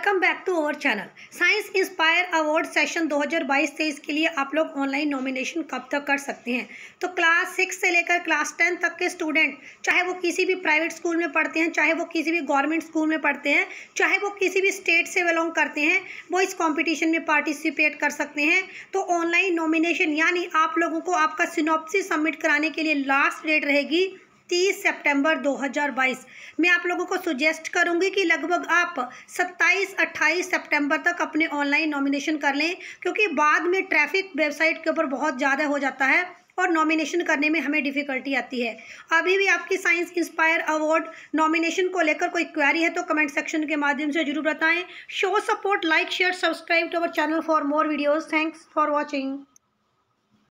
welcome back to our channel science inspire award session 2022-23 के लिए आप लोग ऑनलाइन नॉमिनेशन कब तक कर सकते हैं तो क्लास सिक्स से लेकर क्लास टेन तक के स्टूडेंट चाहे वो किसी भी प्राइवेट स्कूल में पढ़ते हैं चाहे वो किसी भी गवर्नमेंट स्कूल में पढ़ते हैं चाहे वो किसी भी स्टेट से बिलोंग करते हैं वो इस कॉम्पिटिशन में पार्टिसिपेट कर सकते हैं तो ऑनलाइन नॉमिनेशन यानी आप लोगों को आपका सिनोप्सी सबमिट कराने के लिए लास्ट डेट रहेगी 30 सितंबर 2022 मैं आप लोगों को सुजेस्ट करूंगी कि लगभग आप 27 28 सितंबर तक अपने ऑनलाइन नॉमिनेशन कर लें क्योंकि बाद में ट्रैफिक वेबसाइट के ऊपर बहुत ज़्यादा हो जाता है और नॉमिनेशन करने में हमें डिफ़िकल्टी आती है अभी भी आपकी साइंस इंस्पायर अवार्ड नॉमिनेशन को लेकर कोई क्वेरी है तो कमेंट सेक्शन के माध्यम से जरूर बताएं show support like share subscribe to our channel for more videos thanks for watching